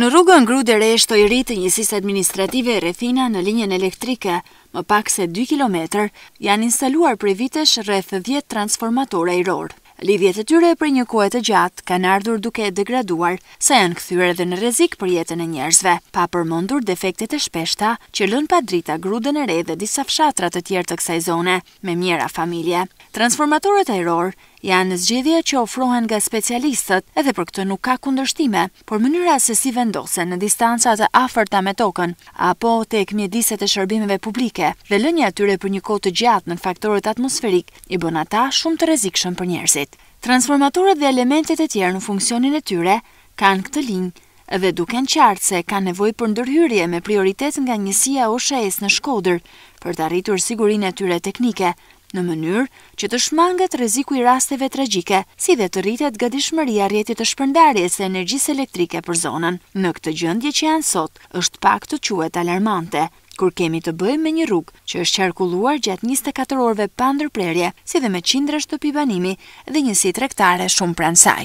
Në rrugën në gru dhe re të i rritë njësis administrative e rethina në linjen elektrike, më pak se 2 km, janë instaluar për vitesh rreth 10 transformatora i rorë. Lidhjet e tyre për një kohet e gjatë kanë ardhur duke degraduar se janë këthyre dhe në rezik për jetën e njerëzve, pa për mundur defektet e shpeshta që lënë pa drita grudën e re dhe disa fshatrat e tjertë të kësaj zone me mjera familje. Transformatorët e rorë janë zgjedhje që ofrohen nga specialistët edhe për këtë nuk ka kundërshtime, por mënyra se si vendose në distancat e aferta me tokën, apo të e këmjediset e shërbimeve publike dhe lënja tyre për një kote gjatë në faktorët atmosferik, i bën ata shumë të rezikshëm për njerëzit. Transformatorët dhe elementet e tjerë në funksionin e tyre kanë këtë linjë, edhe duken qartë se ka nevoj për ndërhyrje me prioritet nga njësia o shes në shkoder për të arritur sigurin e tyre teknike në mënyrë që të shmanget rreziku i rasteve tragjike, si dhe të rritet gatishmëria rrjetit të shpërndarjes së energjisë elektrike për zonën. Në këtë gjendje që janë sot, është pak të quet alarmante, kur kemi të bëjmë me një rrugë që është qarkulluar gjatë 24 orëve pa ndërprerje, si dhe me qindra shtëpi banimi dhe njësi tregtare shumë pranë saj.